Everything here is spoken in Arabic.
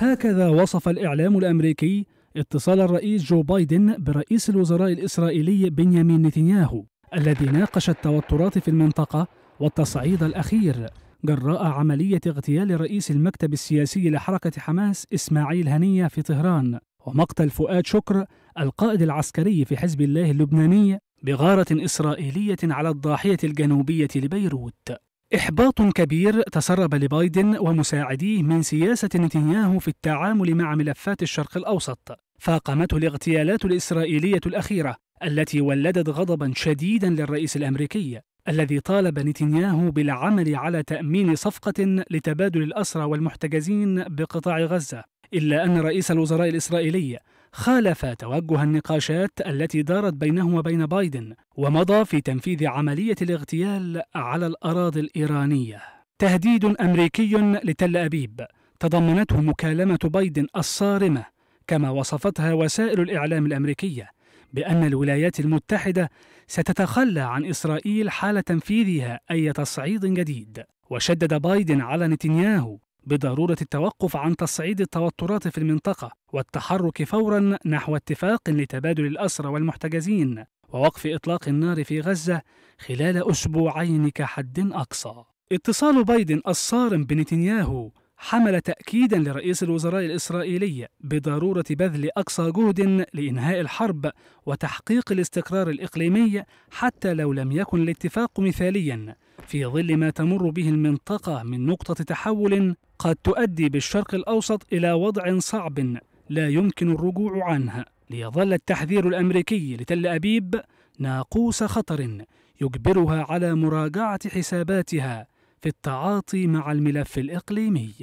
هكذا وصف الإعلام الأمريكي اتصال الرئيس جو بايدن برئيس الوزراء الإسرائيلي بنيامين نتنياهو الذي ناقش التوترات في المنطقة والتصعيد الأخير جراء عملية اغتيال رئيس المكتب السياسي لحركة حماس إسماعيل هنية في طهران ومقتل فؤاد شكر القائد العسكري في حزب الله اللبناني بغارة إسرائيلية على الضاحية الجنوبية لبيروت إحباط كبير تسرب لبايدن ومساعديه من سياسة نتنياهو في التعامل مع ملفات الشرق الأوسط، فاقمته الاغتيالات الإسرائيلية الأخيرة التي ولدت غضبا شديدا للرئيس الأمريكي، الذي طالب نتنياهو بالعمل على تأمين صفقة لتبادل الأسرى والمحتجزين بقطاع غزة، إلا أن رئيس الوزراء الإسرائيلي خالف توجه النقاشات التي دارت بينه وبين بايدن ومضى في تنفيذ عملية الاغتيال على الأراضي الإيرانية تهديد أمريكي لتل أبيب تضمنته مكالمة بايدن الصارمة كما وصفتها وسائل الإعلام الأمريكية بأن الولايات المتحدة ستتخلى عن إسرائيل حال تنفيذها أي تصعيد جديد وشدد بايدن على نتنياهو بضروره التوقف عن تصعيد التوترات في المنطقه والتحرك فورا نحو اتفاق لتبادل الاسرى والمحتجزين ووقف اطلاق النار في غزه خلال اسبوعين كحد اقصى اتصال بايدن الصارم بنتنياهو حمل تأكيدا لرئيس الوزراء الإسرائيلي بضرورة بذل أقصى جهد لإنهاء الحرب وتحقيق الاستقرار الإقليمي حتى لو لم يكن الاتفاق مثاليا في ظل ما تمر به المنطقة من نقطة تحول قد تؤدي بالشرق الأوسط إلى وضع صعب لا يمكن الرجوع عنه ليظل التحذير الأمريكي لتل أبيب ناقوس خطر يجبرها على مراجعة حساباتها في التعاطي مع الملف الإقليمي